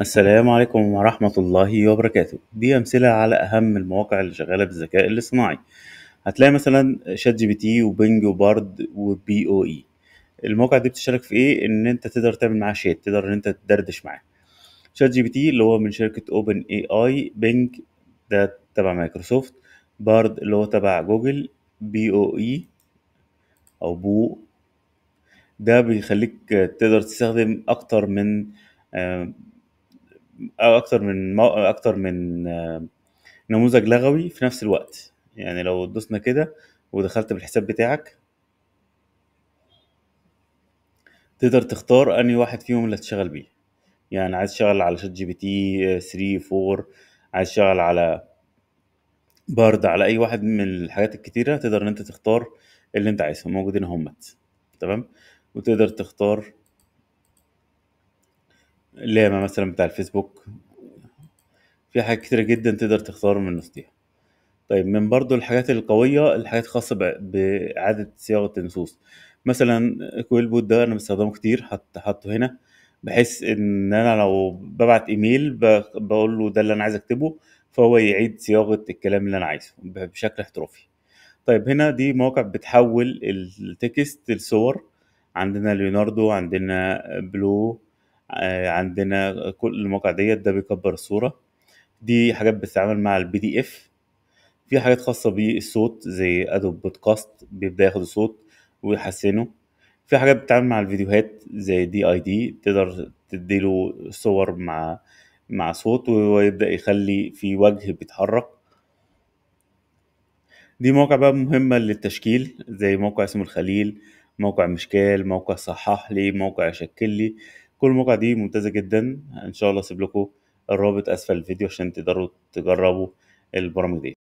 السلام عليكم ورحمة الله وبركاته دي أمثلة على أهم المواقع اللي شغالة بالذكاء الاصطناعي هتلاقي مثلا شات جي بي تي وبنج وبارد وبي او اي المواقع دي بتشترك في ايه ان انت تقدر تعمل معاه شات تقدر ان انت تدردش معاه شات جي بي تي اللي هو من شركة اوبن اي اي بنج ده تبع مايكروسوفت بارد اللي هو تبع جوجل بي او اي او بو ده بيخليك تقدر تستخدم اكتر من آه، او اكتر من مو... اكتر من آه، نموذج لغوي في نفس الوقت يعني لو دوسنا كده ودخلت بالحساب بتاعك تقدر تختار انهي واحد فيهم اللي هتشتغل بيه يعني عايز تشتغل على شات جي بي تي 3 4 عايز تشتغل على بارد على اي واحد من الحاجات الكتيره تقدر ان انت تختار اللي انت عايزهم موجودين اهمت تمام وتقدر تختار هي مثلا بتاع الفيسبوك في حاجات كتيرة جدا تقدر تختار من دي طيب من برضو الحاجات القوية الحاجات الخاصة بإعادة صياغة النصوص مثلا كويل بوت ده أنا بستخدمه كتير حاطه هنا بحيث إن أنا لو ببعت إيميل بقول له ده اللي أنا عايز أكتبه فهو يعيد صياغة الكلام اللي أنا عايزه بشكل احترافي طيب هنا دي مواقع بتحول التكست لصور عندنا ليوناردو عندنا بلو آه، عندنا كل المواقع ديت ده بيكبر الصورة دي حاجات بتتعامل مع البي دي اف في حاجات خاصة بالصوت زي ادوب بودكاست بيبدأ ياخد الصوت ويحسنه في حاجات بتتعامل مع الفيديوهات زي دي اي دي تقدر تديله صور مع مع صوت ويبدأ يخلي في وجه بيتحرك دي مواقع بقى مهمة للتشكيل زي موقع اسمه الخليل موقع مشكال موقع صحح لي موقع شكل لي كل موقع دي ممتازة جدا ان شاء الله اسيب لكم الرابط اسفل الفيديو عشان تقدروا تجربوا البرامج دي